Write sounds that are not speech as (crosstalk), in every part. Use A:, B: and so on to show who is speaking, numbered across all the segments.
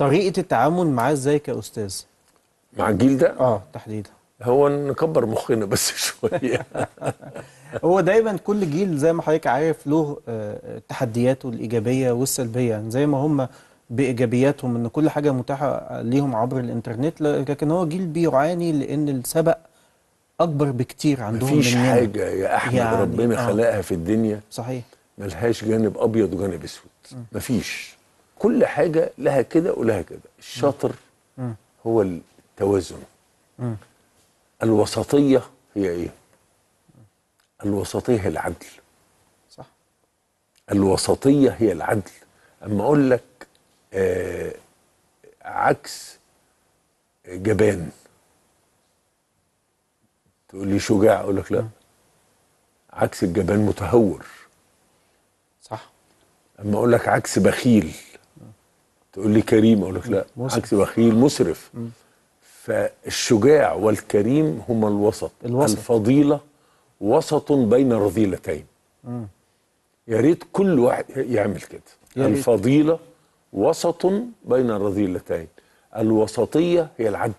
A: طريقه التعامل معاه ازاي كاستاذ مع الجيل ده اه تحديدا هو
B: نكبر مخنا بس (laughs) شويه
A: (laughs) هو دايما كل جيل زي ما حضرتك عارف له آه، تحدياته الايجابيه والسلبيه يعني زي ما هم بايجابياتهم ان كل حاجه متاحه ليهم عبر الانترنت لكن هو جيل بيعاني لان السبق اكبر بكتير عندهم مفيش مننا. حاجه يا احمد يعني ربنا آه. خلقها
B: في الدنيا صحيح ملهاش جانب ابيض وجانب اسود مفيش كل حاجه لها كده ولها كده الشاطر هو التوازن الوسطيه هي ايه الوسطيه هي العدل صح الوسطيه هي العدل اما اقول لك آه عكس جبان تقول لي شجاع اقول لك لا عكس الجبان متهور صح اما اقول لك عكس بخيل تقول لي كريم اقول لك لا عكس بخيل مسرف فالشجاع والكريم هما الوسط, الوسط. الفضيله وسط بين رذيلتين يا ريت كل واحد يعمل كده الفضيله وسط بين الرذيلتين الوسطيه هي العدل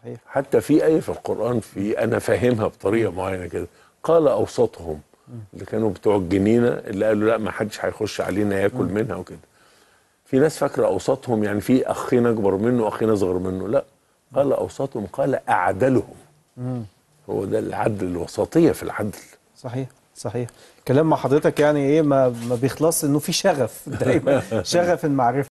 B: صحيح حتى في ايه في القران في انا فاهمها بطريقه معينه كده قال اوسطهم اللي كانوا بتوع الجنينه اللي قالوا لا ما حدش هيخش علينا ياكل منها وكده في ناس فاكره اوساطهم يعني في اخين اكبر منه واخين اصغر منه لا قال اوساطهم قال اعدلهم مم. هو ده العدل الوسطيه في العدل صحيح صحيح كلام
A: مع حضرتك يعني ايه ما, ما بيخلص انه في شغف دايما (laughs) شغف المعرفه